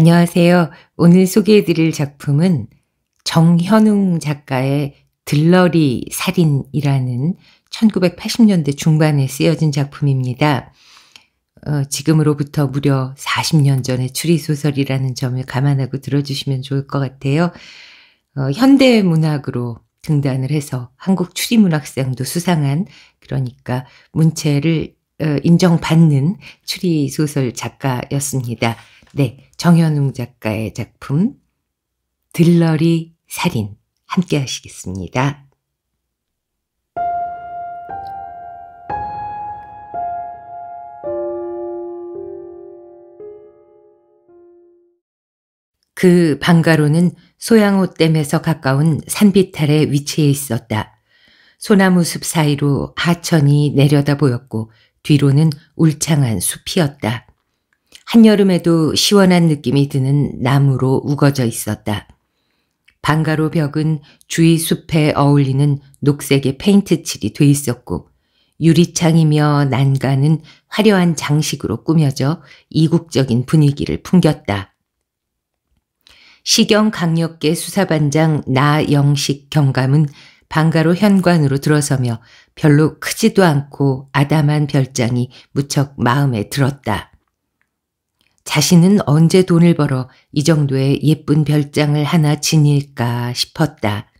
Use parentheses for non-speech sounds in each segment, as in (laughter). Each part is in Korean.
안녕하세요. 오늘 소개해드릴 작품은 정현웅 작가의 들러리 살인이라는 1980년대 중반에 쓰여진 작품입니다. 어, 지금으로부터 무려 40년 전의 추리소설이라는 점을 감안하고 들어주시면 좋을 것 같아요. 어, 현대문학으로 등단을 해서 한국 추리문학상도 수상한 그러니까 문체를 어, 인정받는 추리소설 작가였습니다. 네. 정현웅 작가의 작품 들러리 살인 함께 하시겠습니다. 그 방가로는 소양호댐에서 가까운 산비탈에 위치해 있었다. 소나무 숲 사이로 하천이 내려다 보였고 뒤로는 울창한 숲이었다. 한여름에도 시원한 느낌이 드는 나무로 우거져 있었다. 방가로 벽은 주위 숲에 어울리는 녹색의 페인트 칠이 돼 있었고 유리창이며 난간은 화려한 장식으로 꾸며져 이국적인 분위기를 풍겼다. 시경 강력계 수사반장 나영식 경감은 방가로 현관으로 들어서며 별로 크지도 않고 아담한 별장이 무척 마음에 들었다. 자신은 언제 돈을 벌어 이 정도의 예쁜 별장을 하나 지닐까 싶었다.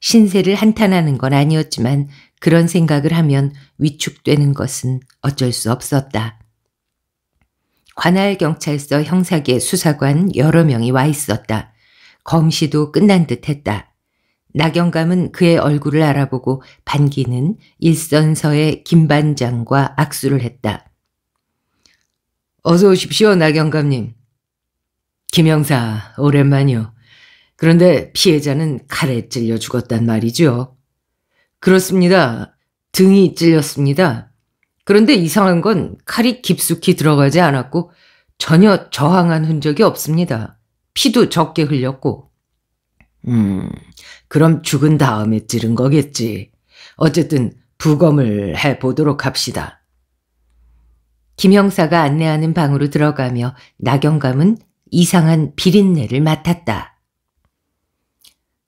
신세를 한탄하는 건 아니었지만 그런 생각을 하면 위축되는 것은 어쩔 수 없었다. 관할 경찰서 형사계 수사관 여러 명이 와 있었다. 검시도 끝난 듯 했다. 나경감은 그의 얼굴을 알아보고 반기는 일선서의 김반장과 악수를 했다. 어서 오십시오, 나경감님. 김영사, 오랜만이요. 그런데 피해자는 칼에 찔려 죽었단 말이죠. 그렇습니다. 등이 찔렸습니다. 그런데 이상한 건 칼이 깊숙이 들어가지 않았고 전혀 저항한 흔적이 없습니다. 피도 적게 흘렸고. 음, 그럼 죽은 다음에 찌른 거겠지. 어쨌든 부검을 해보도록 합시다. 김형사가 안내하는 방으로 들어가며 나경감은 이상한 비린내를 맡았다.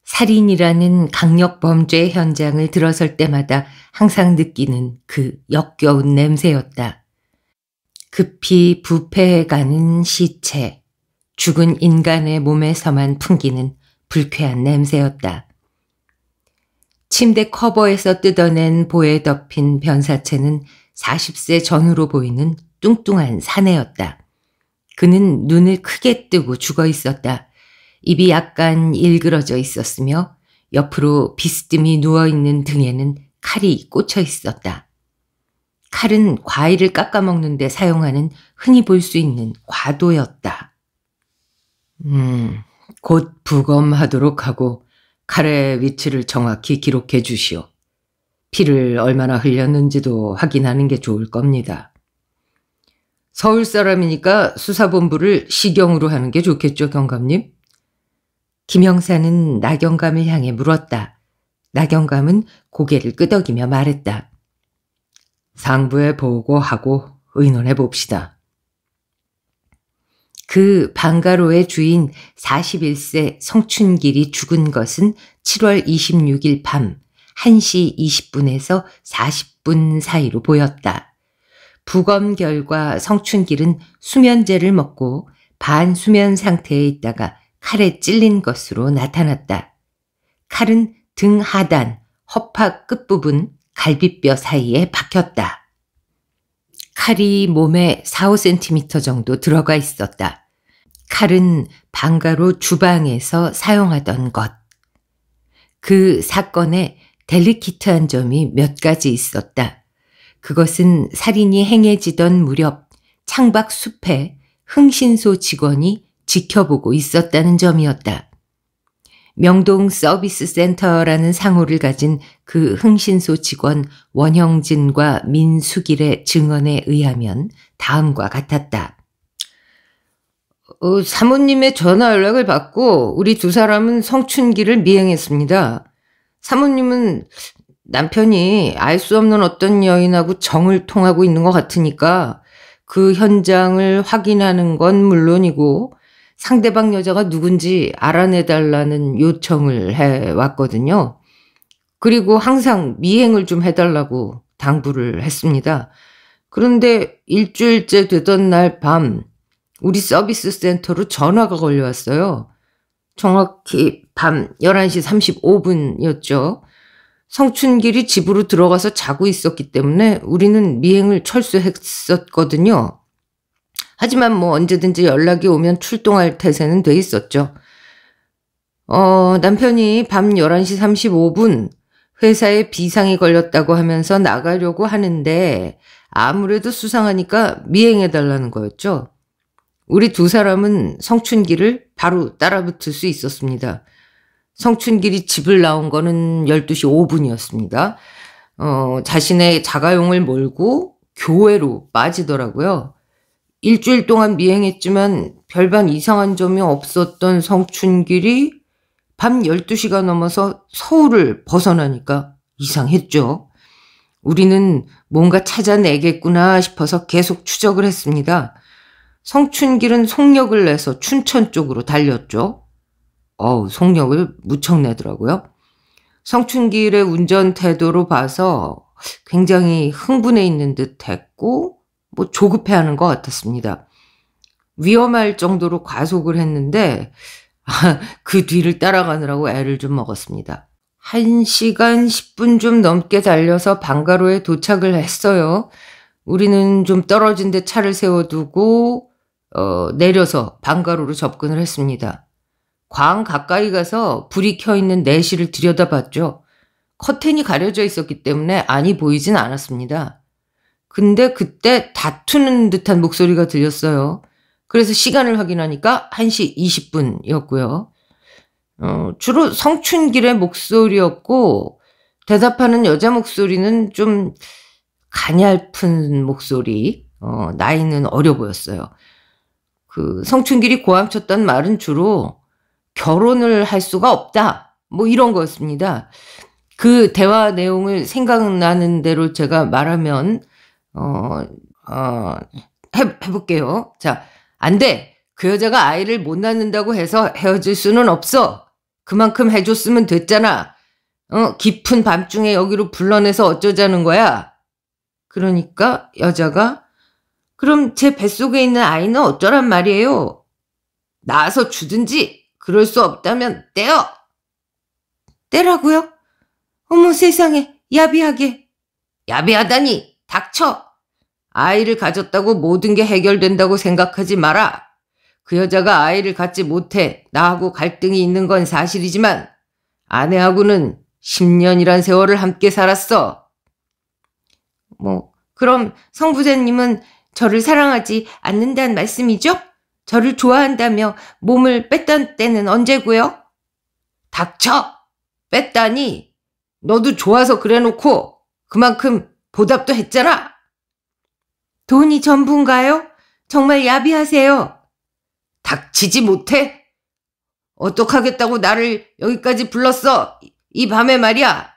살인이라는 강력 범죄 의 현장을 들어설 때마다 항상 느끼는 그 역겨운 냄새였다. 급히 부패해가는 시체, 죽은 인간의 몸에서만 풍기는 불쾌한 냄새였다. 침대 커버에서 뜯어낸 보에 덮인 변사체는 40세 전후로 보이는 뚱뚱한 사내였다. 그는 눈을 크게 뜨고 죽어 있었다. 입이 약간 일그러져 있었으며 옆으로 비스듬히 누워있는 등에는 칼이 꽂혀 있었다. 칼은 과일을 깎아먹는 데 사용하는 흔히 볼 수 있는 과도였다. 음, 곧 부검하도록 하고 칼의 위치를 정확히 기록해 주시오. 피를 얼마나 흘렸는지도 확인하는 게 좋을 겁니다. 서울 사람이니까 수사본부를 시경으로 하는 게 좋겠죠, 경감님? 김영사는 나경감을 향해 물었다. 나경감은 고개를 끄덕이며 말했다. 상부에 보고하고 의논해 봅시다. 그 방가로의 주인 41세 성춘길이 죽은 것은 7월 26일 밤 1시 20분에서 40분 사이로 보였다. 부검 결과 성춘길은 수면제를 먹고 반수면 상태에 있다가 칼에 찔린 것으로 나타났다. 칼은 등 하단, 허파 끝부분, 갈비뼈 사이에 박혔다. 칼이 몸에 4, 5cm 정도 들어가 있었다. 칼은 방가로 주방에서 사용하던 것. 그 사건에 델리키트한 점이 몇 가지 있었다. 그것은 살인이 행해지던 무렵 창밖 숲에 흥신소 직원이 지켜보고 있었다는 점이었다. 명동 서비스 센터라는 상호를 가진 그 흥신소 직원 원형진과 민수길의 증언에 의하면 다음과 같았다. 어, 사모님의 전화 연락을 받고 우리 두 사람은 성춘기를 미행했습니다. 사모님은 남편이 알 수 없는 어떤 여인하고 정을 통하고 있는 것 같으니까 그 현장을 확인하는 건 물론이고 상대방 여자가 누군지 알아내달라는 요청을 해왔거든요. 그리고 항상 미행을 좀 해달라고 당부를 했습니다. 그런데 일주일째 되던 날 밤 우리 서비스 센터로 전화가 걸려왔어요. 정확히 밤 11시 35분이었죠. 성춘길이 집으로 들어가서 자고 있었기 때문에 우리는 미행을 철수했었거든요. 하지만 뭐 언제든지 연락이 오면 출동할 태세는 돼 있었죠. 어, 남편이 밤 11시 35분 회사에 비상이 걸렸다고 하면서 나가려고 하는데 아무래도 수상하니까 미행해달라는 거였죠. 우리 두 사람은 성춘기를 바로 따라붙을 수 있었습니다. 성춘길이 집을 나온 거는 12시 5분이었습니다. 어, 자신의 자가용을 몰고 교회로 빠지더라고요. 일주일 동안 미행했지만 별반 이상한 점이 없었던 성춘길이 밤 12시가 넘어서 서울을 벗어나니까 이상했죠. 우리는 뭔가 찾아내겠구나 싶어서 계속 추적을 했습니다. 성춘길은 속력을 내서 춘천 쪽으로 달렸죠. 어우, 속력을 무척 내더라고요. 성춘길의 운전 태도로 봐서 굉장히 흥분해 있는 듯 했고, 뭐 조급해 하는 것 같았습니다. 위험할 정도로 과속을 했는데, 아, 그 뒤를 따라가느라고 애를 좀 먹었습니다. 1시간 10분 좀 넘게 달려서 방가로에 도착을 했어요. 우리는 좀 떨어진 데 차를 세워두고 어, 내려서 방가로로 접근을 했습니다. 광 가까이 가서 불이 켜 있는 내실을 들여다봤죠. 커튼이 가려져 있었기 때문에 안이 보이진 않았습니다. 근데 그때 다투는 듯한 목소리가 들렸어요. 그래서 시간을 확인하니까 1시 20분이었고요. 어, 주로 성춘길의 목소리였고 대답하는 여자 목소리는 좀 가냘픈 목소리, 어, 나이는 어려 보였어요. 그 성춘길이 고함쳤던 말은 주로 결혼을 할 수가 없다. 뭐 이런 거였습니다. 그 대화 내용을 생각나는 대로 제가 말하면, 어, 어, 해, 해볼게요. 자, 안 돼. 그 여자가 아이를 못 낳는다고 해서 헤어질 수는 없어. 그만큼 해줬으면 됐잖아. 어, 깊은 밤중에 여기로 불러내서 어쩌자는 거야. 그러니까 여자가 그럼 제 뱃속에 있는 아이는 어쩌란 말이에요? 낳아서 주든지 그럴 수 없다면 떼어! 떼라고요? 어머 세상에, 야비하게. 야비하다니, 닥쳐! 아이를 가졌다고 모든 게 해결된다고 생각하지 마라. 그 여자가 아이를 갖지 못해 나하고 갈등이 있는 건 사실이지만 아내하고는 10년이란 세월을 함께 살았어. 뭐, 그럼 성부자님은 저를 사랑하지 않는다는 말씀이죠? 저를 좋아한다며 몸을 뺐던 때는 언제고요? 닥쳐! 뺐다니! 너도 좋아서 그래놓고 그만큼 보답도 했잖아! 돈이 전부인가요? 정말 야비하세요. 닥치지 못해? 어떡하겠다고 나를 여기까지 불렀어? 이, 밤에 말이야.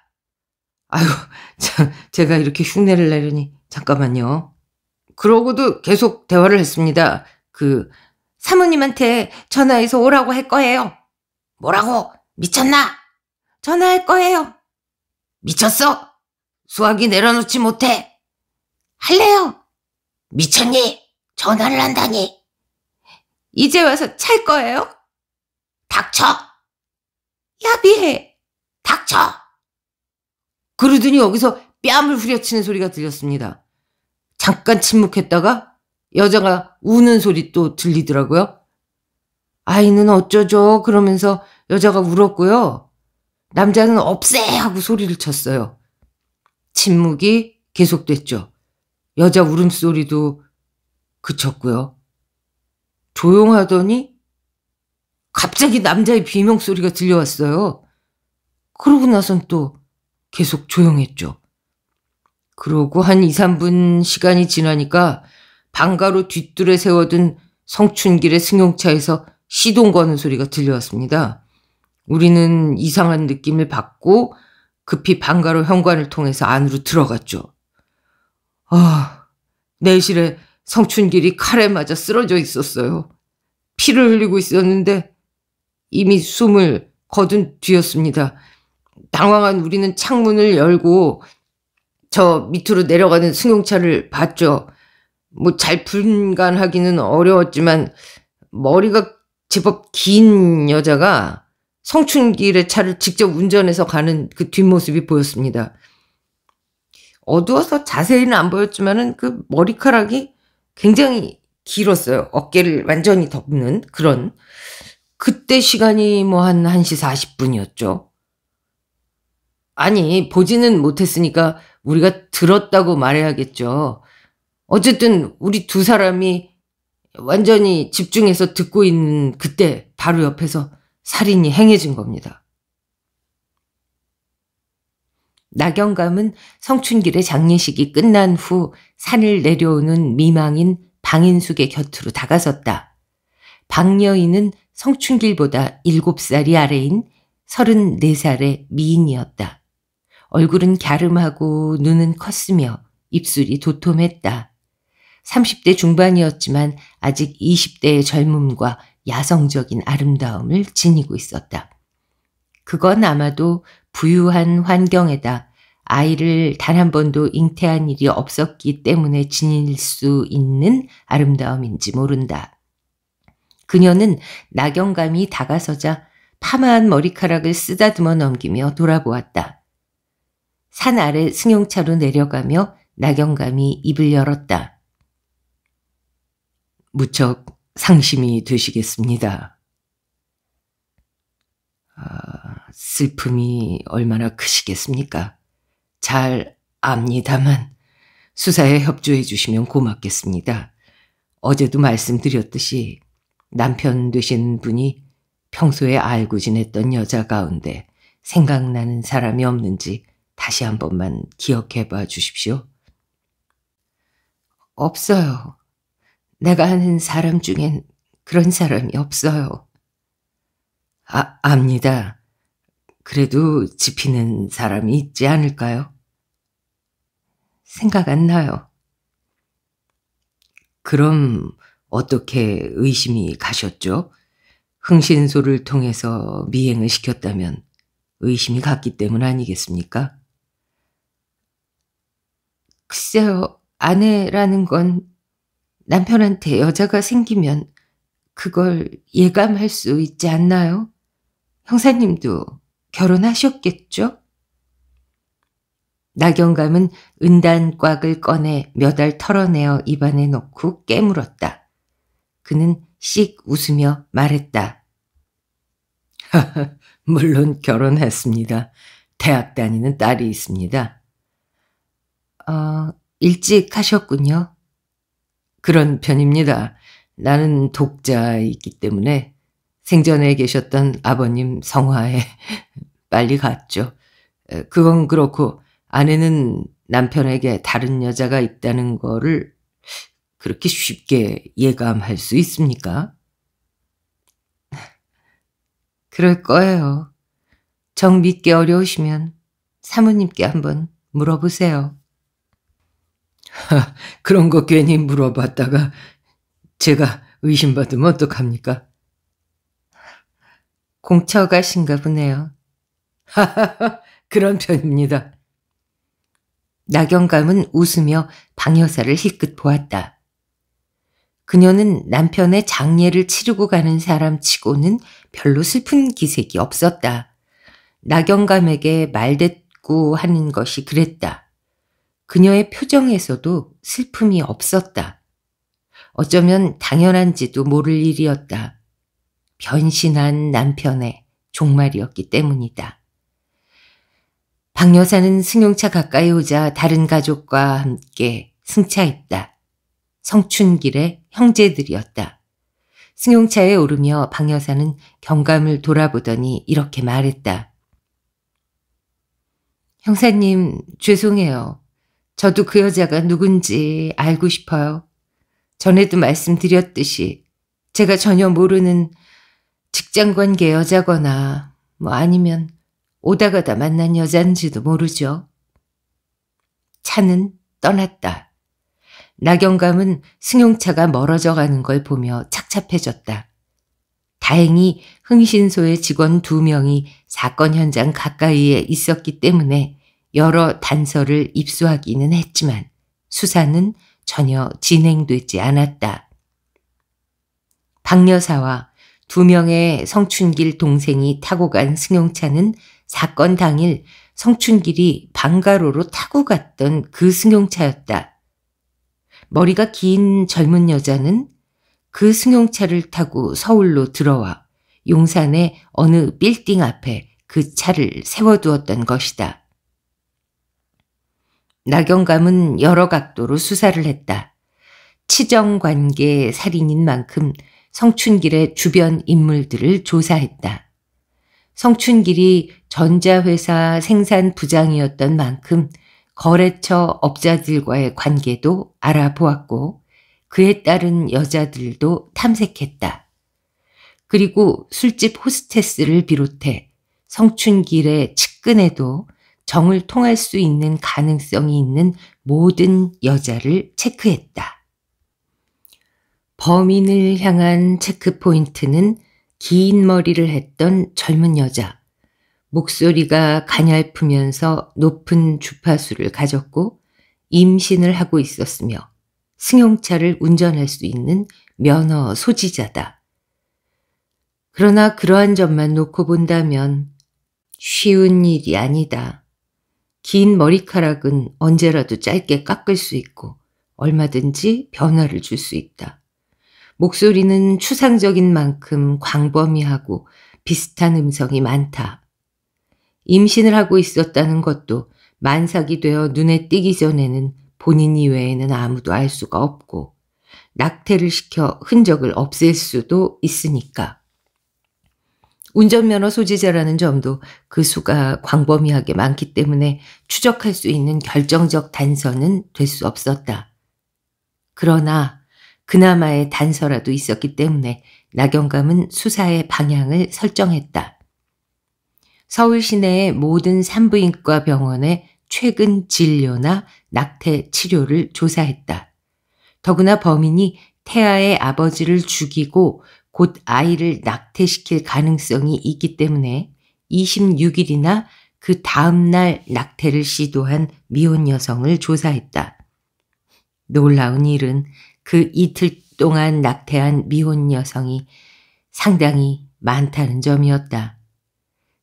아유, (laughs) 참, 제가 이렇게 흉내를 내려니. 잠깐만요. 그러고도 계속 대화를 했습니다. 그, 사모님한테 전화해서 오라고 할 거예요. 뭐라고? 미쳤나? 전화할 거예요. 미쳤어? 수학이 내려놓지 못해. 할래요. 미쳤니? 전화를 한다니. 이제 와서 찰 거예요? 닥쳐. 야비해. 닥쳐. 그러더니 여기서 뺨을 후려치는 소리가 들렸습니다. 잠깐 침묵했다가 여자가 우는 소리 또 들리더라고요. 아이는 어쩌죠? 그러면서 여자가 울었고요. 남자는 없애! 하고 소리를 쳤어요. 침묵이 계속됐죠. 여자 울음소리도 그쳤고요. 조용하더니 갑자기 남자의 비명소리가 들려왔어요. 그러고 나선 또 계속 조용했죠. 그러고 한 2, 3분 시간이 지나니까 방가로 뒤뜰에 세워둔 성춘길의 승용차에서 시동 거는 소리가 들려왔습니다. 우리는 이상한 느낌을 받고 급히 방가로 현관을 통해서 안으로 들어갔죠. 아, 내실에 성춘길이 칼에 맞아 쓰러져 있었어요. 피를 흘리고 있었는데 이미 숨을 거둔 뒤였습니다. 당황한 우리는 창문을 열고 저 밑으로 내려가는 승용차를 봤죠. 뭐잘 분간하기는 어려웠지만 머리가 제법 긴 여자가 성춘길의 차를 직접 운전해서 가는 그 뒷모습이 보였습니다. 어두워서 자세히는 안보였지만그 머리카락이 굉장히 길었어요. 어깨를 완전히 덮는 그런. 그때 시간이 뭐 한 1시 40분이었죠. 아니, 보지는 못했으니까 우리가 들었다고 말해야겠죠. 어쨌든 우리 두 사람이 완전히 집중해서 듣고 있는 그때 바로 옆에서 살인이 행해진 겁니다. 나경감은 성춘길의 장례식이 끝난 후 산을 내려오는 미망인 방인숙의 곁으로 다가섰다. 박여인은 성춘길보다 7살이 아래인 34살의 미인이었다. 얼굴은 갸름하고 눈은 컸으며 입술이 도톰했다. 30대 중반이었지만 아직 20대의 젊음과 야성적인 아름다움을 지니고 있었다. 그건 아마도 부유한 환경에다 아이를 단 한 번도 잉태한 일이 없었기 때문에 지닐 수 있는 아름다움인지 모른다. 그녀는 낙연감이 다가서자 파마한 머리카락을 쓰다듬어 넘기며 돌아보았다. 산 아래 승용차로 내려가며 낙연감이 입을 열었다. 무척 상심이 되시겠습니다. 아, 슬픔이 얼마나 크시겠습니까? 잘 압니다만 수사에 협조해 주시면 고맙겠습니다. 어제도 말씀드렸듯이 남편 되신 분이 평소에 알고 지냈던 여자 가운데 생각나는 사람이 없는지 다시 한 번만 기억해 봐 주십시오. 없어요. 내가 아는 사람 중엔 그런 사람이 없어요. 아, 압니다. 그래도 지피는 사람이 있지 않을까요? 생각 안 나요. 그럼 어떻게 의심이 가셨죠? 흥신소를 통해서 미행을 시켰다면 의심이 갔기 때문 아니겠습니까? 글쎄요, 아내라는 건 남편한테 여자가 생기면 그걸 예감할 수 있지 않나요? 형사님도 결혼하셨겠죠? 나경감은 은단곽을 꺼내 몇 알 털어내어 입안에 넣고 깨물었다. 그는 씩 웃으며 말했다. (laughs) 물론 결혼했습니다. 대학 다니는 딸이 있습니다. 어, 일찍 하셨군요. 그런 편입니다. 나는 독자이기 때문에 생전에 계셨던 아버님 성화에 (laughs) 빨리 갔죠. 그건 그렇고 아내는 남편에게 다른 여자가 있다는 거를 그렇게 쉽게 예감할 수 있습니까? (laughs) 그럴 거예요. 정 믿기 어려우시면 사모님께 한번 물어보세요. 하, (laughs) 그런 거 괜히 물어봤다가 제가 의심받으면 어떡합니까? 공처가신가 보네요. 하하하, (laughs) 그런 편입니다. 낙경감은 웃으며 방여사를 힐끗 보았다. 그녀는 남편의 장례를 치르고 가는 사람 치고는 별로 슬픈 기색이 없었다. 낙경감에게 말대꾸 하는 것이 그랬다. 그녀의 표정에서도 슬픔이 없었다. 어쩌면 당연한지도 모를 일이었다. 변신한 남편의 종말이었기 때문이다. 박 여사는 승용차 가까이 오자 다른 가족과 함께 승차했다. 성춘길의 형제들이었다. 승용차에 오르며 박 여사는 경감을 돌아보더니 이렇게 말했다. 형사님, 죄송해요. 저도 그 여자가 누군지 알고 싶어요. 전에도 말씀드렸듯이 제가 전혀 모르는 직장 관계 여자거나 뭐 아니면 오다 가다 만난 여자인지도 모르죠. 차는 떠났다. 낙경감은 승용차가 멀어져 가는 걸 보며 착잡해졌다. 다행히 흥신소의 직원 두 명이 사건 현장 가까이에 있었기 때문에 여러 단서를 입수하기는 했지만 수사는 전혀 진행되지 않았다. 박 여사와 두 명의 성춘길 동생이 타고 간 승용차는 사건 당일 성춘길이 방가로로 타고 갔던 그 승용차였다. 머리가 긴 젊은 여자는 그 승용차를 타고 서울로 들어와 용산의 어느 빌딩 앞에 그 차를 세워두었던 것이다. 낙경감은 여러 각도로 수사를 했다. 치정관계 살인인 만큼 성춘길의 주변 인물들을 조사했다. 성춘길이 전자회사 생산 부장이었던 만큼 거래처 업자들과의 관계도 알아보았고 그에 따른 여자들도 탐색했다. 그리고 술집 호스테스를 비롯해 성춘길의 측근에도 정을 통할 수 있는 가능성이 있는 모든 여자를 체크했다. 범인을 향한 체크포인트는 긴 머리를 했던 젊은 여자, 목소리가 가냘프면서 높은 주파수를 가졌고 임신을 하고 있었으며 승용차를 운전할 수 있는 면허 소지자다. 그러나 그러한 점만 놓고 본다면 쉬운 일이 아니다. 긴 머리카락은 언제라도 짧게 깎을 수 있고 얼마든지 변화를 줄 수 있다. 목소리는 추상적인 만큼 광범위하고 비슷한 음성이 많다. 임신을 하고 있었다는 것도 만삭이 되어 눈에 띄기 전에는 본인 이외에는 아무도 알 수가 없고 낙태를 시켜 흔적을 없앨 수도 있으니까. 운전면허 소지자라는 점도 그 수가 광범위하게 많기 때문에 추적할 수 있는 결정적 단서는 될 수 없었다. 그러나 그나마의 단서라도 있었기 때문에 낙경감은 수사의 방향을 설정했다. 서울 시내의 모든 산부인과 병원의 최근 진료나 낙태 치료를 조사했다. 더구나 범인이 태아의 아버지를 죽이고 곧 아이를 낙태시킬 가능성이 있기 때문에 26일이나 그 다음날 낙태를 시도한 미혼 여성을 조사했다. 놀라운 일은 그 이틀 동안 낙태한 미혼 여성이 상당히 많다는 점이었다.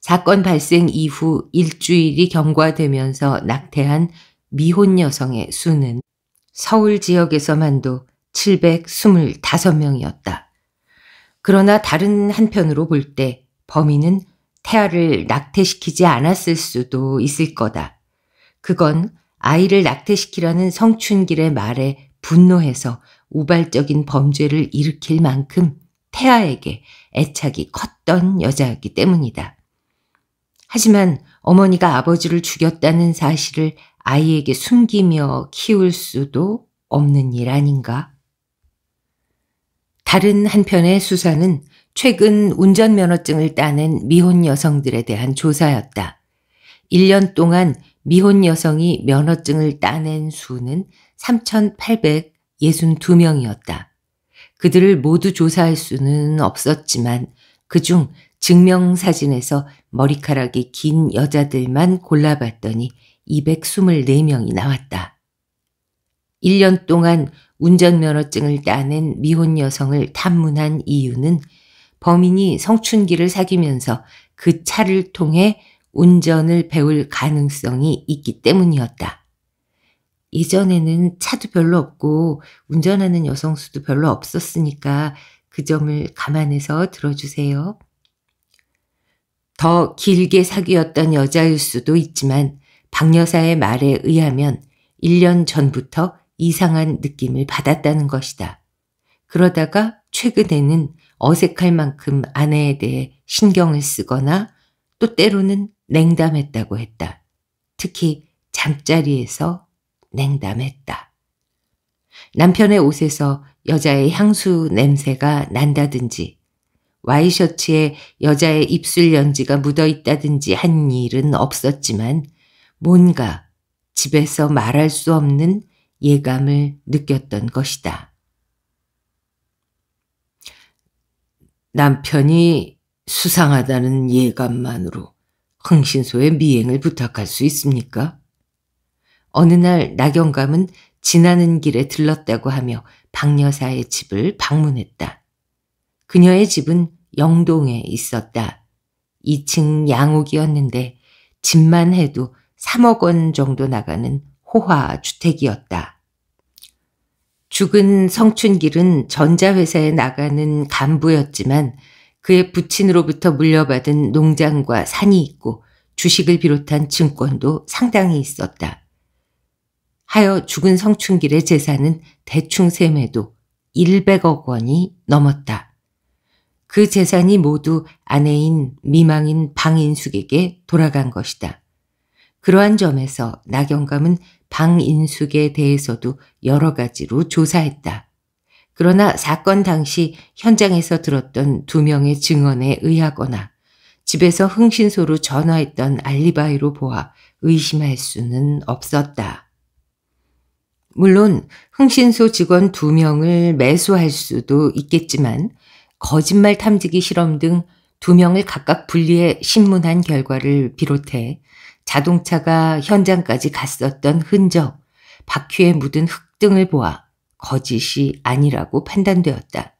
사건 발생 이후 일주일이 경과되면서 낙태한 미혼 여성의 수는 서울 지역에서만도 725명이었다. 그러나 다른 한편으로 볼 때 범인은 태아를 낙태시키지 않았을 수도 있을 거다. 그건 아이를 낙태시키라는 성춘길의 말에 분노해서 우발적인 범죄를 일으킬 만큼 태아에게 애착이 컸던 여자였기 때문이다. 하지만 어머니가 아버지를 죽였다는 사실을 아이에게 숨기며 키울 수도 없는 일 아닌가? 다른 한편의 수사는 최근 운전면허증을 따낸 미혼 여성들에 대한 조사였다. 1년 동안 미혼 여성이 면허증을 따낸 수는 3,862명이었다. 그들을 모두 조사할 수는 없었지만 그중 증명사진에서 머리카락이 긴 여자들만 골라봤더니 224명이 나왔다. 1년 동안 운전면허증을 따낸 미혼 여성을 탐문한 이유는 범인이 성춘기를 사귀면서 그 차를 통해 운전을 배울 가능성이 있기 때문이었다. 예전에는 차도 별로 없고 운전하는 여성 수도 별로 없었으니까 그 점을 감안해서 들어주세요. 더 길게 사귀었던 여자일 수도 있지만 박 여사의 말에 의하면 1년 전부터 이상한 느낌을 받았다는 것이다. 그러다가 최근에는 어색할 만큼 아내에 대해 신경을 쓰거나 또 때로는 냉담했다고 했다. 특히 잠자리에서 냉담했다. 남편의 옷에서 여자의 향수 냄새가 난다든지 와이셔츠에 여자의 입술 연지가 묻어 있다든지 한 일은 없었지만 뭔가 집에서 말할 수 없는 예감을 느꼈던 것이다. 남편이 수상하다는 예감만으로 흥신소에 미행을 부탁할 수 있습니까? 어느 날낙영감은 지나는 길에 들렀다고 하며 박 여사의 집을 방문했다. 그녀의 집은 영동에 있었다. 2층 양옥이었는데 집만 해도 3억 원 정도 나가는 호화 주택이었다. 죽은 성춘길은 전자회사에 나가는 간부였지만 그의 부친으로부터 물려받은 농장과 산이 있고 주식을 비롯한 증권도 상당히 있었다. 하여 죽은 성춘길의 재산은 대충 셈에도 100억 원이 넘었다. 그 재산이 모두 아내인 미망인 방인숙에게 돌아간 것이다. 그러한 점에서 나경감은 방인숙에 대해서도 여러 가지로 조사했다. 그러나 사건 당시 현장에서 들었던 두 명의 증언에 의하거나 집에서 흥신소로 전화했던 알리바이로 보아 의심할 수는 없었다. 물론 흥신소 직원 두 명을 매수할 수도 있겠지만 거짓말 탐지기 실험 등 두 명을 각각 분리해 신문한 결과를 비롯해 자동차가 현장까지 갔었던 흔적, 바퀴에 묻은 흙 등을 보아 거짓이 아니라고 판단되었다.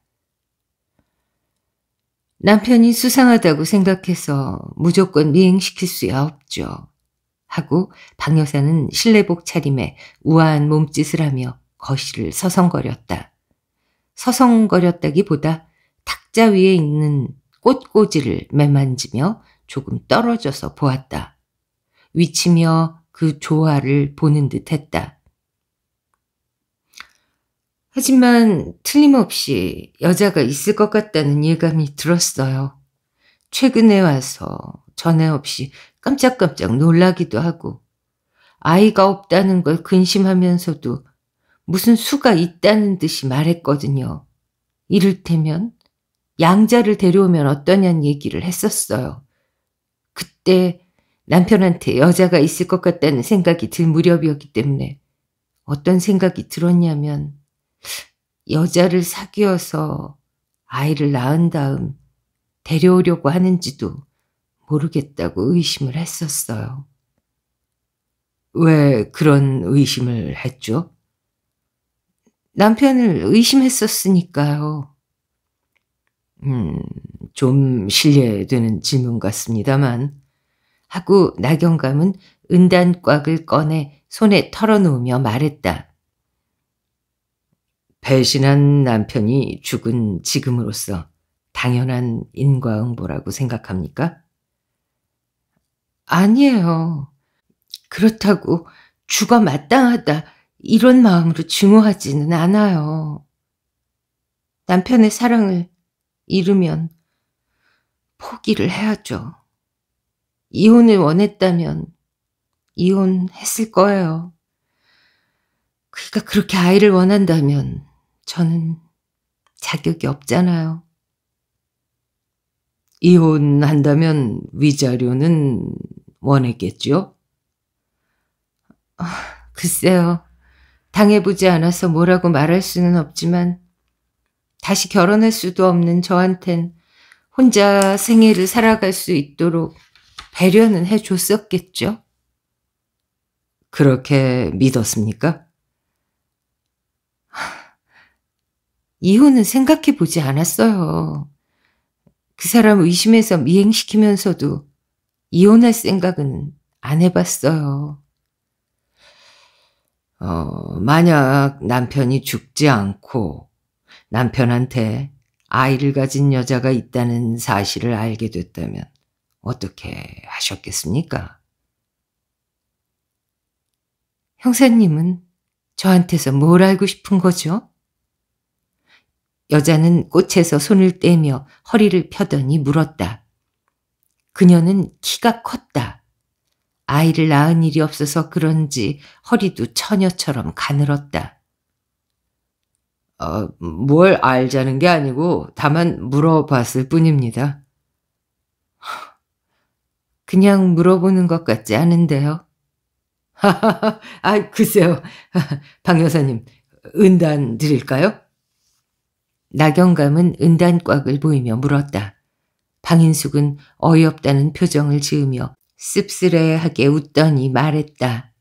남편이 수상하다고 생각해서 무조건 미행시킬 수야 없죠. 하고 박 여사는 실내복 차림에 우아한 몸짓을 하며 거실을 서성거렸다. 서성거렸다기보다 탁자 위에 있는 꽃꽂이를 매만지며 조금 떨어져서 보았다. 위치며 그 조화를 보는 듯 했다. 하지만 틀림없이 여자가 있을 것 같다는 예감이 들었어요. 최근에 와서 전에 없이 깜짝깜짝 놀라기도 하고 아이가 없다는 걸 근심하면서도 무슨 수가 있다는 듯이 말했거든요. 이를테면 양자를 데려오면 어떠냐는 얘기를 했었어요. 그때 남편한테 여자가 있을 것 같다는 생각이 들 무렵이었기 때문에 어떤 생각이 들었냐면 여자를 사귀어서 아이를 낳은 다음 데려오려고 하는지도 모르겠다고 의심을 했었어요. 왜 그런 의심을 했죠? 남편을 의심했었으니까요. 음, 좀 실례되는 질문 같습니다만 하고 나경감은 은단곽을 꺼내 손에 털어놓으며 말했다. 배신한 남편이 죽은 지금으로서 당연한 인과응보라고 생각합니까? 아니에요. 그렇다고 죽어 마땅하다 이런 마음으로 증오하지는 않아요. 남편의 사랑을 잃으면 포기를 해야죠. 이혼을 원했다면 이혼했을 거예요. 그러니까 그렇게 아이를 원한다면 저는 자격이 없잖아요. 이혼한다면 위자료는 원했겠죠요 아, 글쎄요. 당해보지 않아서 뭐라고 말할 수는 없지만 다시 결혼할 수도 없는 저한텐 혼자 생애를 살아갈 수 있도록 배려는 해줬었겠죠? 그렇게 믿었습니까? (sighs) 이혼은 생각해 보지 않았어요. 그 사람 의심해서 미행시키면서도 이혼할 생각은 안 해봤어요. 어, 만약 남편이 죽지 않고 남편한테 아이를 가진 여자가 있다는 사실을 알게 됐다면 어떻게 하셨겠습니까? 형사님은 저한테서 뭘 알고 싶은 거죠? 여자는 꽃에서 손을 떼며 허리를 펴더니 물었다. 그녀는 키가 컸다. 아이를 낳은 일이 없어서 그런지 허리도 처녀처럼 가늘었다. 어, 뭘 알자는 게 아니고 다만 물어봤을 뿐입니다. 그냥 물어보는 것 같지 않은데요. 하하하, (laughs) 아, 글쎄요. (laughs) 박 여사님, 은단 드릴까요? 나경감은 은단곽을 보이며 물었다. 방인숙은 어이없다는 표정을 지으며 씁쓸해하게 웃더니 말했다.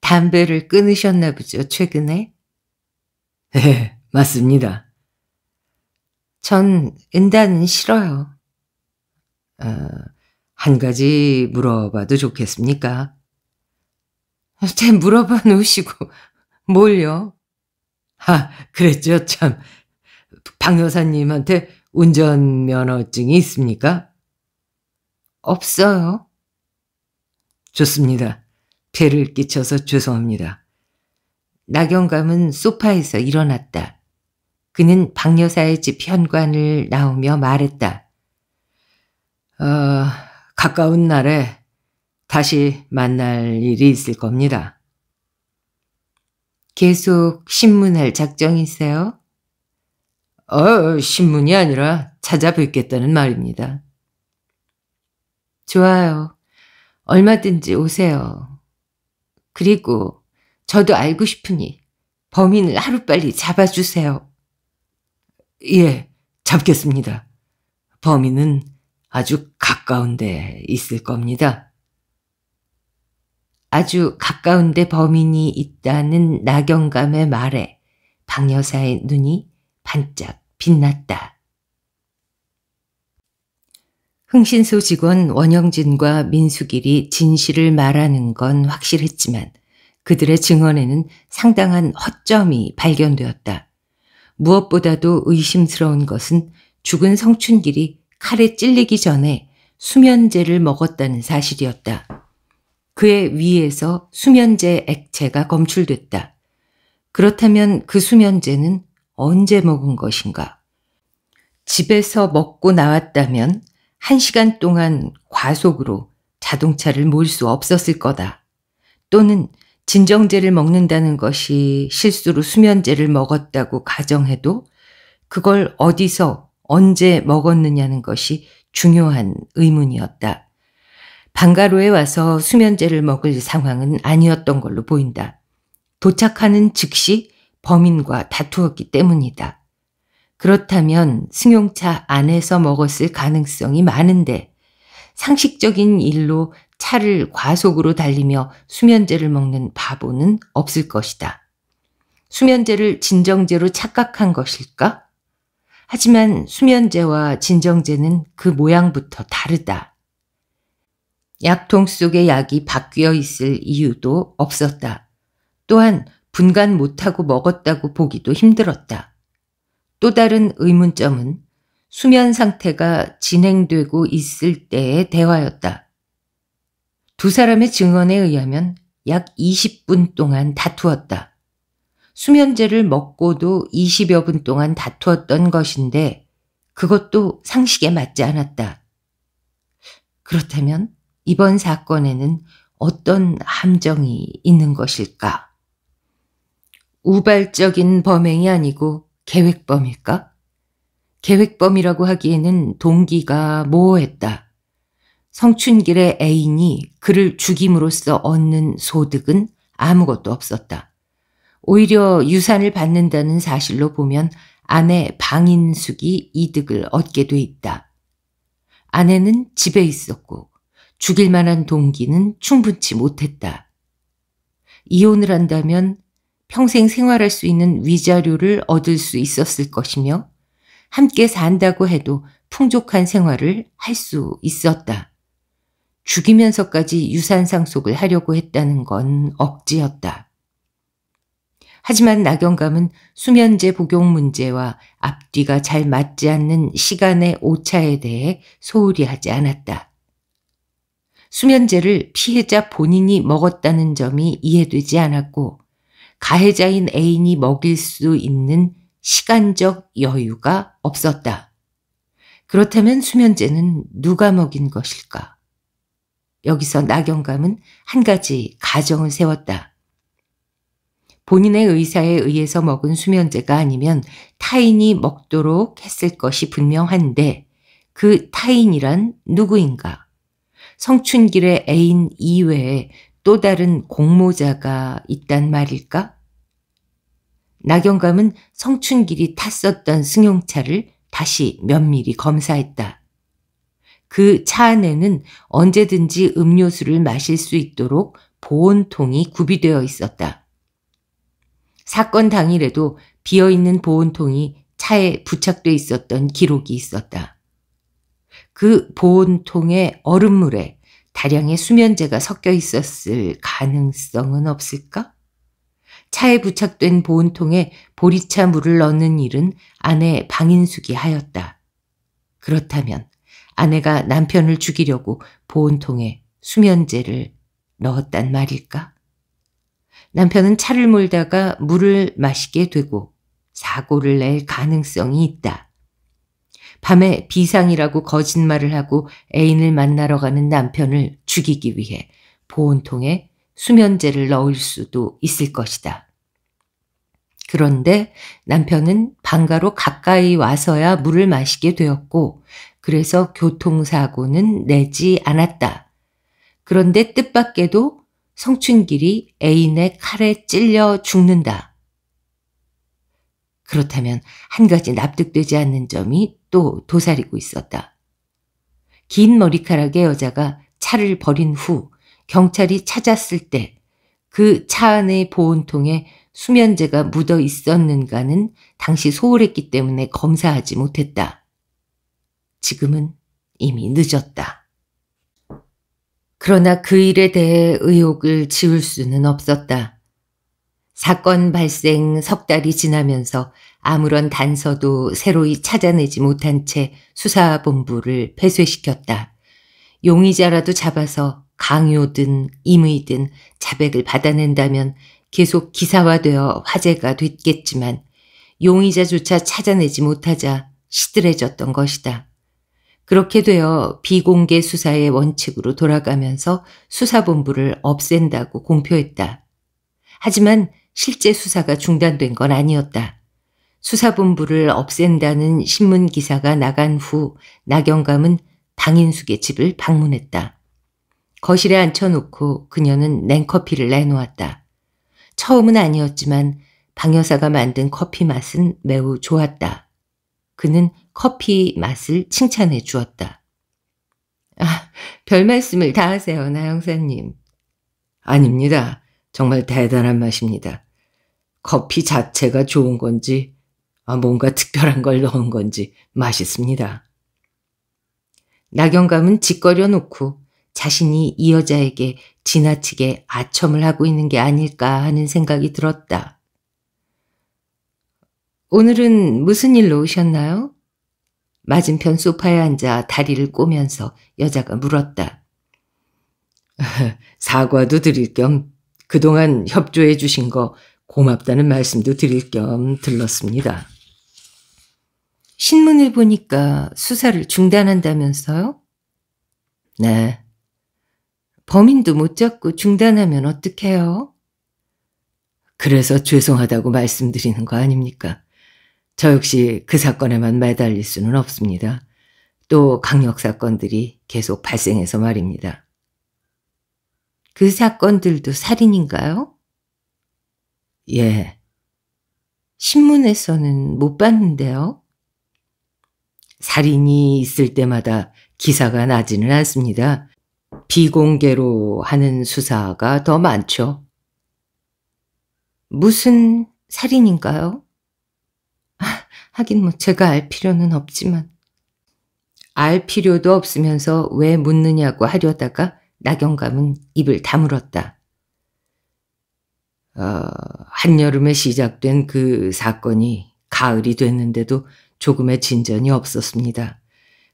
담배를 끊으셨나 보죠, 최근에? (laughs) 네, 맞습니다. 전 은단은 싫어요. 어, 한 가지 물어봐도 좋겠습니까? 제 물어봐 놓으시고 (laughs) 뭘요? 아, 그랬죠, 참. 박 여사님한테 운전면허증이 있습니까? 없어요. 좋습니다. 폐를 끼쳐서 죄송합니다. 나경감은 소파에서 일어났다. 그는 박 여사의 집 현관을 나오며 말했다. 어, 가까운 날에 다시 만날 일이 있을 겁니다. 계속 신문할 작정이세요? 어, 신문이 아니라 찾아뵙겠다는 말입니다. 좋아요. 얼마든지 오세요. 그리고 저도 알고 싶으니 범인을 하루빨리 잡아주세요. 예, 잡겠습니다. 범인은 아주 가까운데 있을 겁니다. 아주 가까운데 범인이 있다는 낙경감의 말에 방 여사의 눈이 반짝 빛났다. 흥신소 직원 원영진과 민수길이 진실을 말하는 건 확실했지만 그들의 증언에는 상당한 허점이 발견되었다. 무엇보다도 의심스러운 것은 죽은 성춘길이 칼에 찔리기 전에 수면제를 먹었다는 사실이었다. 그의 위에서 수면제 액체가 검출됐다. 그렇다면 그 수면제는 언제 먹은 것인가? 집에서 먹고 나왔다면 1시간 동안 과속으로 자동차를 몰 수 없었을 거다. 또는 진정제를 먹는다는 것이 실수로 수면제를 먹었다고 가정해도 그걸 어디서 언제 먹었느냐는 것이 중요한 의문이었다. 방가로에 와서 수면제를 먹을 상황은 아니었던 걸로 보인다. 도착하는 즉시 범인과 다투었기 때문이다. 그렇다면 승용차 안에서 먹었을 가능성이 많은데 상식적인 일로 차를 과속으로 달리며 수면제를 먹는 바보는 없을 것이다. 수면제를 진정제로 착각한 것일까? 하지만 수면제와 진정제는 그 모양부터 다르다. 약통 속의 약이 바뀌어 있을 이유도 없었다. 또한 분간 못하고 먹었다고 보기도 힘들었다. 또 다른 의문점은 수면 상태가 진행되고 있을 때의 대화였다. 두 사람의 증언에 의하면 약 20분 동안 다투었다. 수면제를 먹고도 20여 분 동안 다투었던 것인데 그것도 상식에 맞지 않았다. 그렇다면 이번 사건에는 어떤 함정이 있는 것일까? 우발적인 범행이 아니고 계획범일까? 계획범이라고 하기에는 동기가 모호했다. 성춘길의 애인이 그를 죽임으로써 얻는 소득은 아무것도 없었다. 오히려 유산을 받는다는 사실로 보면 아내 방인숙이 이득을 얻게 돼 있다. 아내는 집에 있었고 죽일 만한 동기는 충분치 못했다. 이혼을 한다면 평생 생활할 수 있는 위자료를 얻을 수 있었을 것이며 함께 산다고 해도 풍족한 생활을 할 수 있었다. 죽이면서까지 유산 상속을 하려고 했다는 건 억지였다. 하지만 나경감은 수면제 복용 문제와 앞뒤가 잘 맞지 않는 시간의 오차에 대해 소홀히 하지 않았다. 수면제를 피해자 본인이 먹었다는 점이 이해되지 않았고 가해자인 애인이 먹일 수 있는 시간적 여유가 없었다. 그렇다면 수면제는 누가 먹인 것일까? 여기서 나경감은 한 가지 가정을 세웠다. 본인의 의사에 의해서 먹은 수면제가 아니면 타인이 먹도록 했을 것이 분명한데 그 타인이란 누구인가? 성춘길의 애인 이외에 또 다른 공모자가 있단 말일까? 나경감은 성춘길이 탔었던 승용차를 다시 면밀히 검사했다. 그 차 안에는 언제든지 음료수를 마실 수 있도록 보온통이 구비되어 있었다. 사건 당일에도 비어있는 보온통이 차에 부착돼 있었던 기록이 있었다. 그 보온통에 얼음물에 다량의 수면제가 섞여 있었을 가능성은 없을까? 차에 부착된 보온통에 보리차 물을 넣는 일은 아내 방인숙이 하였다. 그렇다면 아내가 남편을 죽이려고 보온통에 수면제를 넣었단 말일까? 남편은 차를 몰다가 물을 마시게 되고 사고를 낼 가능성이 있다. 밤에 비상이라고 거짓말을 하고 애인을 만나러 가는 남편을 죽이기 위해 보온통에 수면제를 넣을 수도 있을 것이다. 그런데 남편은 방가로 가까이 와서야 물을 마시게 되었고 그래서 교통사고는 내지 않았다. 그런데 뜻밖에도 성춘길이 애인의 칼에 찔려 죽는다. 그렇다면 한 가지 납득되지 않는 점이 또 도사리고 있었다. 긴 머리카락의 여자가 차를 버린 후 경찰이 찾았을 때 그 차 안의 보온통에 수면제가 묻어 있었는가는 당시 소홀했기 때문에 검사하지 못했다. 지금은 이미 늦었다. 그러나 그 일에 대해 의혹을 지울 수는 없었다. 사건 발생 석 달이 지나면서 아무런 단서도 새로이 찾아내지 못한 채 수사본부를 폐쇄시켰다. 용의자라도 잡아서 강요든 임의든 자백을 받아낸다면 계속 기사화되어 화제가 됐겠지만 용의자조차 찾아내지 못하자 시들해졌던 것이다. 그렇게 되어 비공개 수사의 원칙으로 돌아가면서 수사본부를 없앤다고 공표했다. 하지만 실제 수사가 중단된 건 아니었다. 수사본부를 없앤다는 신문 기사가 나간 후 나경감은 당인숙의 집을 방문했다. 거실에 앉혀놓고 그녀는 냉커피를 내놓았다. 처음은 아니었지만 방 여사가 만든 커피 맛은 매우 좋았다. 그는 커피 맛을 칭찬해 주었다. 아, 별 말씀을 다 하세요, 나 형사님. 아닙니다. 정말 대단한 맛입니다. 커피 자체가 좋은 건지, 아, 뭔가 특별한 걸 넣은 건지 맛있습니다. 낙경감은 짓거려 놓고 자신이 이 여자에게 지나치게 아첨을 하고 있는 게 아닐까 하는 생각이 들었다. 오늘은 무슨 일로 오셨나요? 맞은편 소파에 앉아 다리를 꼬면서 여자가 물었다. (laughs) 사과도 드릴 겸 그동안 협조해 주신 거 고맙다는 말씀도 드릴 겸 들렀습니다. 신문을 보니까 수사를 중단한다면서요? 네. 범인도 못 잡고 중단하면 어떡해요? 그래서 죄송하다고 말씀드리는 거 아닙니까? 저 역시 그 사건에만 매달릴 수는 없습니다. 또 강력 사건들이 계속 발생해서 말입니다. 그 사건들도 살인인가요? 예. 신문에서는 못 봤는데요. 살인이 있을 때마다 기사가 나지는 않습니다. 비공개로 하는 수사가 더 많죠. 무슨 살인인가요? 하긴 뭐 제가 알 필요는 없지만. 알 필요도 없으면서 왜 묻느냐고 하려다가 낙경감은 입을 다물었다. 어, 한여름에 시작된 그 사건이 가을이 됐는데도 조금의 진전이 없었습니다.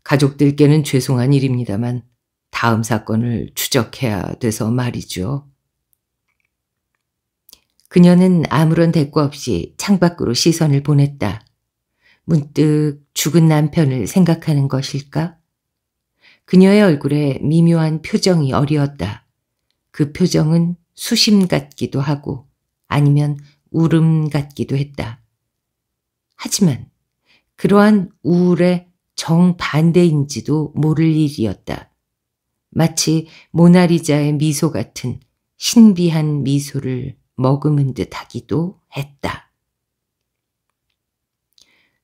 가족들께는 죄송한 일입니다만 다음 사건을 추적해야 돼서 말이죠. 그녀는 아무런 대꾸 없이 창밖으로 시선을 보냈다. 문득 죽은 남편을 생각하는 것일까? 그녀의 얼굴에 미묘한 표정이 어리었다. 그 표정은 수심 같기도 하고 아니면 울음 같기도 했다. 하지만 그러한 우울의 정반대인지도 모를 일이었다. 마치 모나리자의 미소 같은 신비한 미소를 머금은 듯 하기도 했다.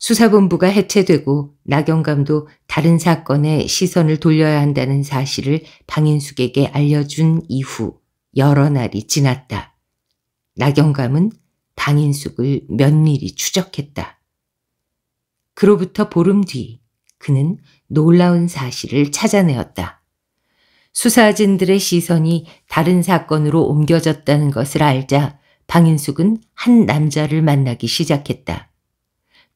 수사본부가 해체되고 나경감도 다른 사건에 시선을 돌려야 한다는 사실을 방인숙에게 알려준 이후 여러 날이 지났다. 나경감은 방인숙을 면밀히 추적했다. 그로부터 보름 뒤 그는 놀라운 사실을 찾아내었다. 수사진들의 시선이 다른 사건으로 옮겨졌다는 것을 알자 방인숙은 한 남자를 만나기 시작했다.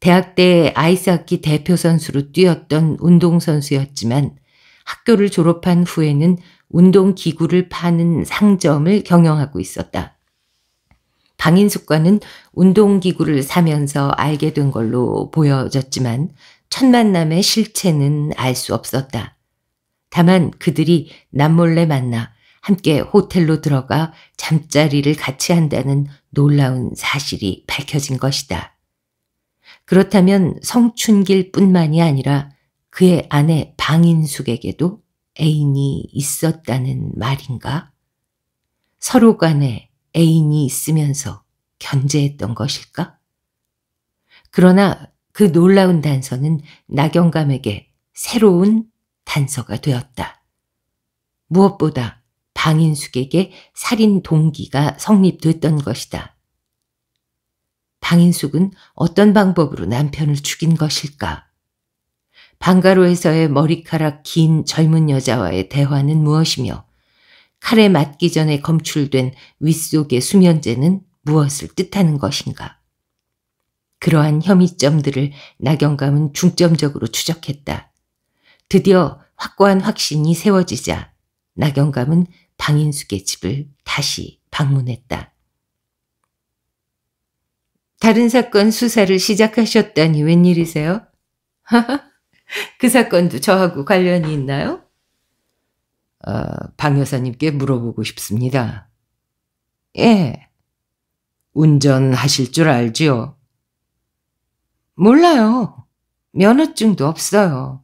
대학 때 아이스하키 대표 선수로 뛰었던 운동선수였지만 학교를 졸업한 후에는 운동기구를 파는 상점을 경영하고 있었다. 방인숙과는 운동기구를 사면서 알게 된 걸로 보여졌지만 첫 만남의 실체는 알 수 없었다. 다만 그들이 남몰래 만나 함께 호텔로 들어가 잠자리를 같이 한다는 놀라운 사실이 밝혀진 것이다. 그렇다면 성춘길 뿐만이 아니라 그의 아내 방인숙에게도 애인이 있었다는 말인가? 서로 간에 애인이 있으면서 견제했던 것일까? 그러나 그 놀라운 단서는 나경감에게 새로운 단서가 되었다. 무엇보다 방인숙에게 살인 동기가 성립됐던 것이다. 방인숙은 어떤 방법으로 남편을 죽인 것일까? 방가로에서의 머리카락 긴 젊은 여자와의 대화는 무엇이며 칼에 맞기 전에 검출된 윗속의 수면제는 무엇을 뜻하는 것인가? 그러한 혐의점들을 나경감은 중점적으로 추적했다. 드디어 확고한 확신이 세워지자 나경감은 방인숙의 집을 다시 방문했다. 다른 사건 수사를 시작하셨다니 웬일이세요? (laughs) 그 사건도 저하고 관련이 있나요? 어, 방 여사님께 물어보고 싶습니다. 예. 운전하실 줄 알지요? 몰라요. 면허증도 없어요.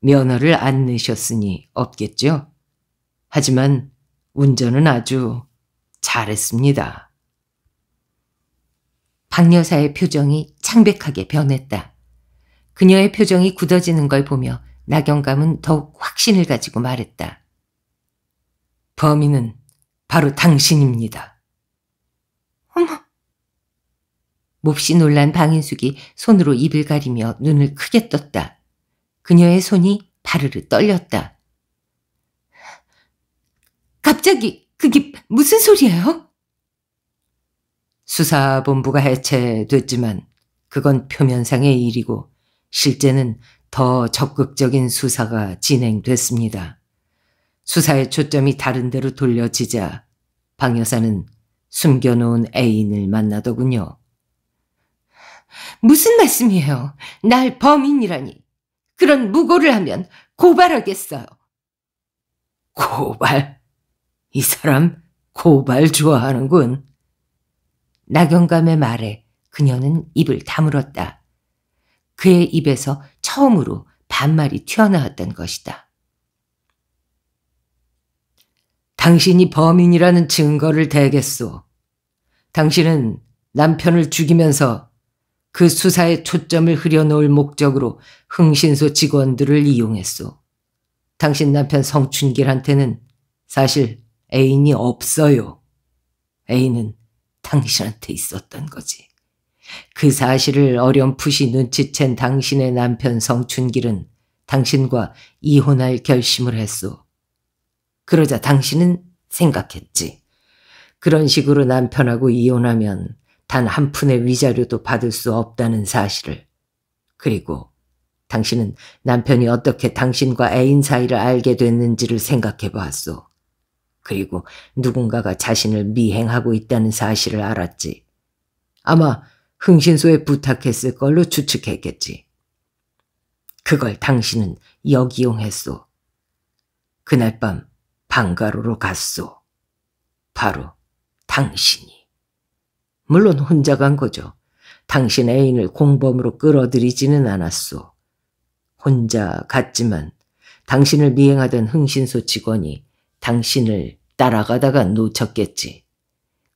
면허를 안 내셨으니 없겠죠? 하지만 운전은 아주 잘했습니다. 박 여사의 표정이 창백하게 변했다. 그녀의 표정이 굳어지는 걸 보며 나경감은 더욱 확신을 가지고 말했다. 범인은 바로 당신입니다. 어머. 몹시 놀란 방인숙이 손으로 입을 가리며 눈을 크게 떴다. 그녀의 손이 바르르 떨렸다. 갑자기 그게 무슨 소리예요? 수사본부가 해체됐지만 그건 표면상의 일이고 실제는 더 적극적인 수사가 진행됐습니다. 수사의 초점이 다른 데로 돌려지자 방 여사는 숨겨놓은 애인을 만나더군요. 무슨 말씀이에요? 날 범인이라니. 그런 무고를 하면 고발하겠어요. 고발? 이 사람 고발 좋아하는군. 낙경감의 말에 그녀는 입을 다물었다. 그의 입에서 처음으로 반말이 튀어나왔던 것이다. 당신이 범인이라는 증거를 대겠소. 당신은 남편을 죽이면서 그 수사에 초점을 흐려놓을 목적으로 흥신소 직원들을 이용했소. 당신 남편 성춘길한테는 사실 애인이 없어요. 애인은 당신한테 있었던 거지. 그 사실을 어렴풋이 눈치챈 당신의 남편 성춘길은 당신과 이혼할 결심을 했소. 그러자 당신은 생각했지. 그런 식으로 남편하고 이혼하면 단 한 푼의 위자료도 받을 수 없다는 사실을. 그리고 당신은 남편이 어떻게 당신과 애인 사이를 알게 됐는지를 생각해 봤소. 그리고 누군가가 자신을 미행하고 있다는 사실을 알았지. 아마 흥신소에 부탁했을 걸로 추측했겠지. 그걸 당신은 역이용했소. 그날 밤방가루로 갔소. 바로 당신이. 물론 혼자 간 거죠. 당신 애인을 공범으로 끌어들이지는 않았소. 혼자 갔지만 당신을 미행하던 흥신소 직원이 당신을 따라가다가 놓쳤겠지.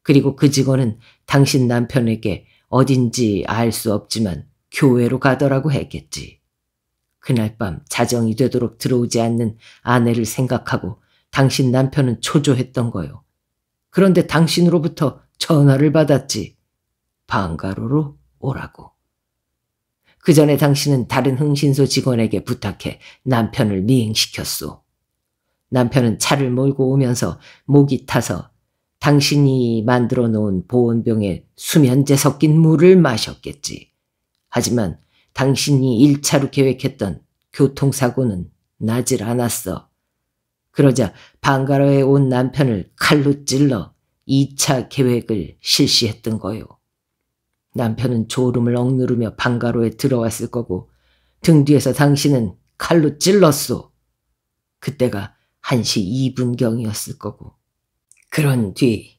그리고 그 직원은 당신 남편에게 어딘지 알 수 없지만 교회로 가더라고 했겠지. 그날 밤 자정이 되도록 들어오지 않는 아내를 생각하고 당신 남편은 초조했던 거요. 그런데 당신으로부터 전화를 받았지. 방가로로 오라고. 그 전에 당신은 다른 흥신소 직원에게 부탁해 남편을 미행시켰소. 남편은 차를 몰고 오면서 목이 타서 당신이 만들어 놓은 보온병에 수면제 섞인 물을 마셨겠지. 하지만 당신이 1차로 계획했던 교통사고는 나질 않았어. 그러자 방가로에 온 남편을 칼로 찔러 2차 계획을 실시했던 거요. 남편은 졸음을 억누르며 방가로에 들어왔을 거고 등 뒤에서 당신은 칼로 찔렀소. 그때가 1시 2분경이었을 거고. 그런 뒤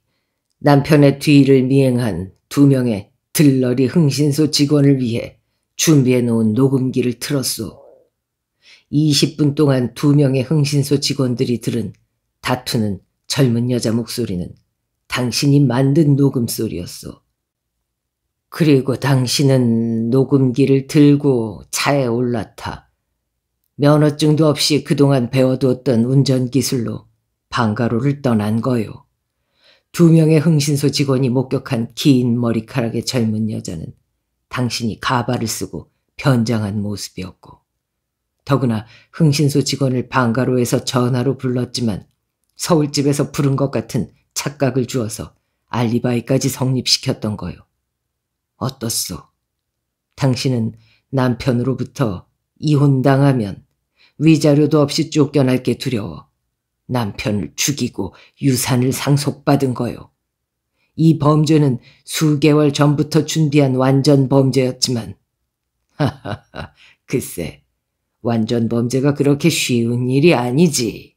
남편의 뒤를 미행한 두 명의 들러리 흥신소 직원을 위해 준비해 놓은 녹음기를 틀었소. 20분 동안 두 명의 흥신소 직원들이 들은 다투는 젊은 여자 목소리는 당신이 만든 녹음 소리였소. 그리고 당신은 녹음기를 들고 차에 올라타 면허증도 없이 그동안 배워두었던 운전 기술로 방가로를 떠난 거요. 두 명의 흥신소 직원이 목격한 긴 머리카락의 젊은 여자는 당신이 가발을 쓰고 변장한 모습이었고 더구나 흥신소 직원을 방가로에서 전화로 불렀지만 서울집에서 부른 것 같은 착각을 주어서 알리바이까지 성립시켰던 거요. 어떻소? 당신은 남편으로부터 이혼당하면 위자료도 없이 쫓겨날 게 두려워 남편을 죽이고 유산을 상속받은 거요. 이 범죄는 수개월 전부터 준비한 완전 범죄였지만 (laughs) 하하하 글쎄 완전 범죄가 그렇게 쉬운 일이 아니지.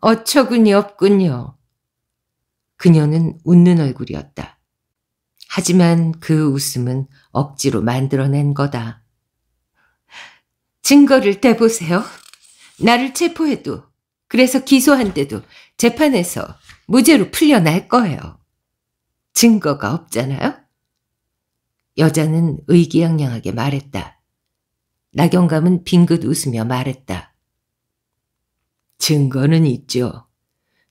어처구니 없군요. 그녀는 웃는 얼굴이었다. 하지만 그 웃음은 억지로 만들어낸 거다. 증거를 대보세요. 나를 체포해도, 그래서 기소한데도 재판에서 무죄로 풀려날 거예요. 증거가 없잖아요? 여자는 의기양양하게 말했다. 나경감은 빙긋 웃으며 말했다. 증거는 있죠.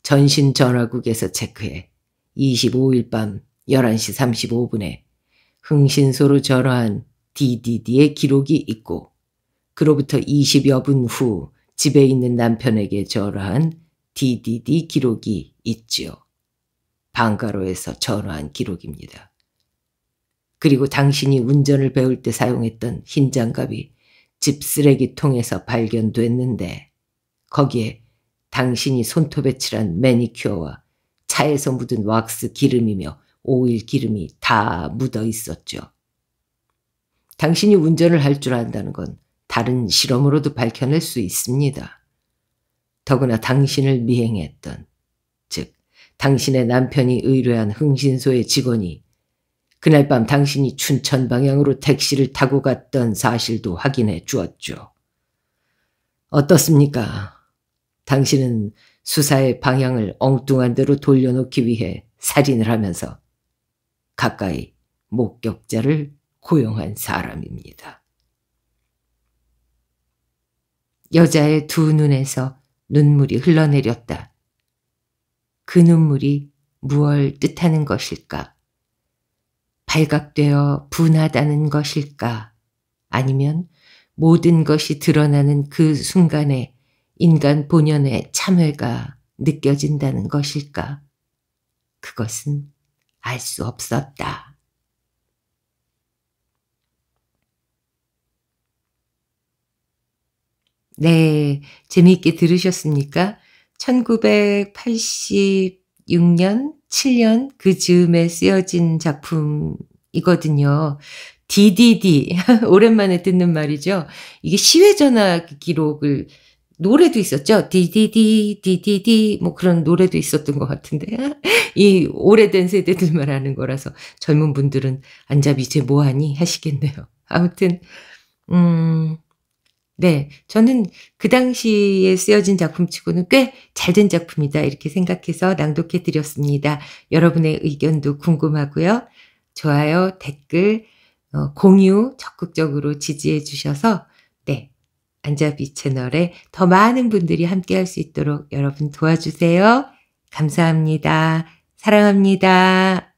전신전화국에서 체크해. 25일 밤 11시 35분에 흥신소로 전화한 DDD의 기록이 있고 그로부터 20여 분 후 집에 있는 남편에게 전화한 DDD 기록이 있지요. 방가로에서 전화한 기록입니다. 그리고 당신이 운전을 배울 때 사용했던 흰 장갑이 집 쓰레기통에서 발견됐는데 거기에 당신이 손톱에 칠한 매니큐어와 차에서 묻은 왁스 기름이며 오일 기름이 다 묻어 있었죠. 당신이 운전을 할 줄 안다는 건 다른 실험으로도 밝혀낼 수 있습니다. 더구나 당신을 미행했던, 즉, 당신의 남편이 의뢰한 흥신소의 직원이 그날 밤 당신이 춘천 방향으로 택시를 타고 갔던 사실도 확인해 주었죠. 어떻습니까? 당신은 수사의 방향을 엉뚱한 대로 돌려놓기 위해 살인을 하면서 가까이 목격자를 고용한 사람입니다. 여자의 두 눈에서 눈물이 흘러내렸다. 그 눈물이 무얼 뜻하는 것일까? 발각되어 분하다는 것일까? 아니면 모든 것이 드러나는 그 순간에 인간 본연의 참회가 느껴진다는 것일까? 그것은 알수 없었다. 네, 재미있게 들으셨습니까? 1986년, 7년 그 즈음에 쓰여진 작품이거든요. DDD. (laughs) 오랜만에 듣는 말이죠. 이게 시외 전화 기록을 노래도 있었죠. 디디디, 디디디, 뭐 그런 노래도 있었던 것 같은데. (laughs) 이 오래된 세대들만 아는 거라서 젊은 분들은 안잡이 이제 뭐하니? 하시겠네요. 아무튼, 음, 네. 저는 그 당시에 쓰여진 작품 치고는 꽤 잘된 작품이다. 이렇게 생각해서 낭독해 드렸습니다. 여러분의 의견도 궁금하고요. 좋아요, 댓글, 어, 공유 적극적으로 지지해 주셔서 안자비 채널에 더 많은 분들이 함께 할수 있도록 여러분 도와주세요. 감사합니다. 사랑합니다.